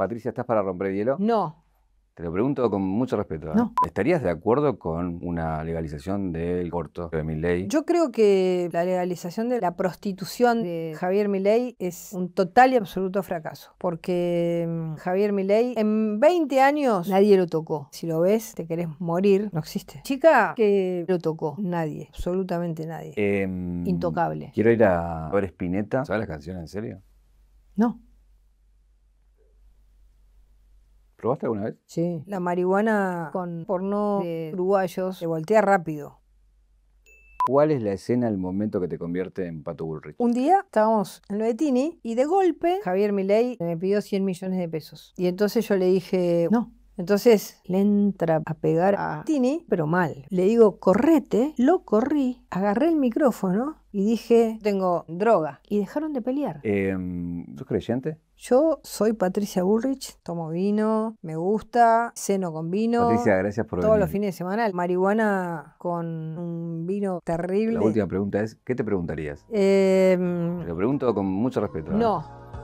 Patricia, ¿estás para romper hielo? No. Te lo pregunto con mucho respeto. ¿eh? No. ¿Estarías de acuerdo con una legalización del corto de Milley? Yo creo que la legalización de la prostitución de Javier Milley es un total y absoluto fracaso. Porque mm, Javier Milley en 20 años nadie lo tocó. Si lo ves, te querés morir, no existe. Chica que lo tocó, nadie, absolutamente nadie. Em, Intocable. Quiero ir a ver Spinetta. ¿Sabes las canciones en serio? No. ¿Probaste alguna vez? Sí, la marihuana con porno de uruguayos se voltea rápido. ¿Cuál es la escena, el momento que te convierte en Pato Bullrich? Un día estábamos en lo de Tini y de golpe Javier Milei me pidió 100 millones de pesos. Y entonces yo le dije, no, entonces le entra a pegar a Tini, pero mal. Le digo, correte, lo corrí, agarré el micrófono y dije, tengo droga. Y dejaron de pelear. Em, ¿Sos creyente? Yo soy Patricia Bullrich, tomo vino, me gusta, ceno con vino. Patricia, gracias por Todos los fines de semana, marihuana con un vino terrible. La última pregunta es, ¿qué te preguntarías? Em, lo pregunto con mucho respeto. ¿eh? No,